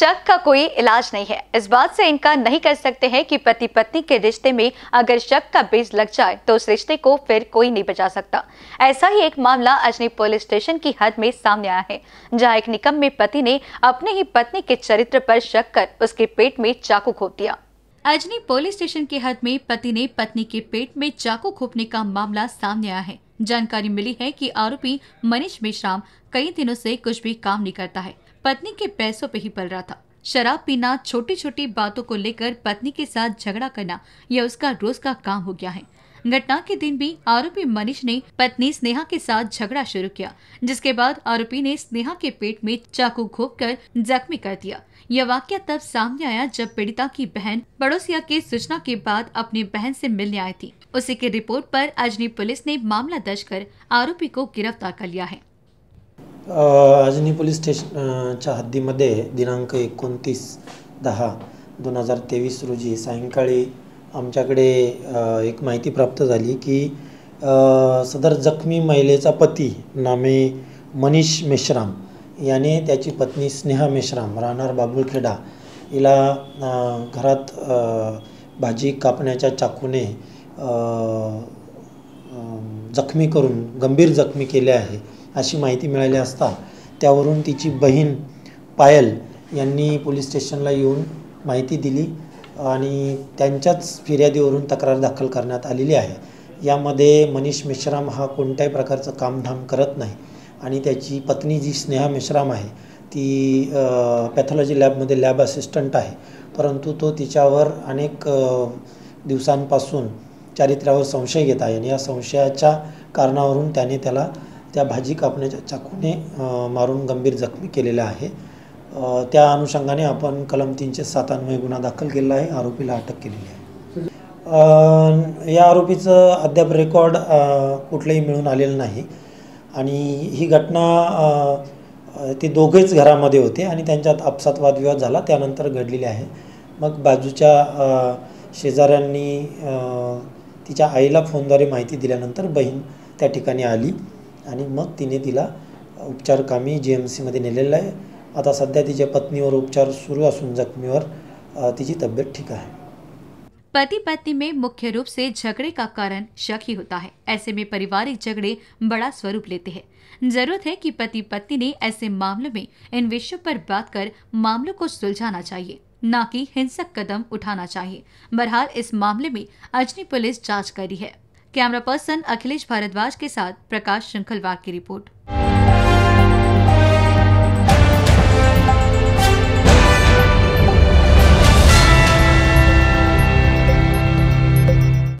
शक का कोई इलाज नहीं है इस बात से इनकार नहीं कर सकते हैं कि पति पत्नी के रिश्ते में अगर शक का बीज लग जाए तो उस रिश्ते को फिर कोई नहीं बचा सकता ऐसा ही एक मामला अजनी पुलिस स्टेशन की हद में सामने आया है जहाँ एक निकम में पति ने अपने ही पत्नी के चरित्र पर शक कर उसके पेट में चाकू खोप दिया अजनी पुलिस स्टेशन के हद में पति ने पत्नी के पेट में चाकू खोपने का मामला सामने आया है जानकारी मिली है कि आरोपी मनीष मेश्राम कई दिनों से कुछ भी काम नहीं करता है पत्नी के पैसों पे ही पल रहा था शराब पीना छोटी छोटी बातों को लेकर पत्नी के साथ झगड़ा करना यह उसका रोज का काम हो गया है घटना के दिन भी आरोपी मनीष ने पत्नी स्नेहा के साथ झगड़ा शुरू किया जिसके बाद आरोपी ने स्नेहा के पेट में चाकू घोप कर जख्मी कर दिया यह वाक्य तब सामने आया जब पीड़िता की बहन पड़ोसिया की सूचना के बाद अपनी बहन से मिलने आई थी उसी की रिपोर्ट पर अजनी पुलिस ने मामला दर्ज कर आरोपी को गिरफ्तार कर लिया है अजनी पोलीस स्टेशन हद्दीमध्ये दिनांक एकोणतीस दहा दोन हजार तेवीस रोजी सायंकाळी आमच्याकडे एक माहिती प्राप्त झाली की सदर जखमी महिलेचा पती नामे मनीष मेश्राम याने त्याची पत्नी स्नेहा मेश्राम राहणार बाबुलखेडा हिला घरात भाजी कापण्याच्या चाकूने जखमी करून गंभीर जखमी केले आहे अशी माहिती मिळाली असता त्यावरून तिची बहीण पायल यांनी पोलीस स्टेशनला येऊन माहिती दिली आणि त्यांच्याच फिर्यादीवरून तक्रार दाखल करण्यात आलेली आहे यामध्ये मनीष मेश्राम हा कोणत्याही प्रकारचं कामधाम करत नाही आणि त्याची पत्नी जी स्नेहा मेश्राम आहे ती पॅथॉलॉजी लॅबमध्ये लॅब असिस्टंट आहे परंतु तो तिच्यावर अनेक दिवसांपासून चारित्र्यावर संशय घेत आहे आणि या संशयाच्या कारणावरून त्याने त्याला त्या भाजी कापण्याच्या चाकूने मारून गंभीर जखमी केलेल्या आहे त्या अनुषंगाने आपण कलम तीनशे सातान्वय गुन्हा दाखल केलेला आहे आरोपीला अटक केलेली आहे या आरोपीचं अद्याप रेकॉर्ड कुठलंही मिळून आलेलं नाही आणि ही घटना ते दोघेच घरामध्ये होते आणि त्यांच्यात आपसात वादविवाद झाला त्यानंतर घडलेली आहे मग बाजूच्या शेजाऱ्यांनी तिच्या आईला फोनद्वारे माहिती दिल्यानंतर बहीण त्या ठिकाणी आली आणि मग तिने तिला उपचार कामी जी एम सीमध्ये नेलेलं आहे आता सध्या तिच्या पत्नीवर उपचार सुरू जख्मी जखमीवर तिची तब्येत ठीक है पति पत्नी में मुख्य रूप से झगड़े का कारण शक ही होता है ऐसे में पारिवारिक झगड़े बड़ा स्वरूप लेते हैं जरूरत है कि पति पत्नी ने ऐसे मामलों में इन विषयों पर बात कर मामलों को सुलझाना चाहिए न कि हिंसक कदम उठाना चाहिए बहरहाल इस मामले में अजनी पुलिस जांच कर रही है कैमरा पर्सन अखिलेश भारद्वाज के साथ प्रकाश श्रृंखलवार की रिपोर्ट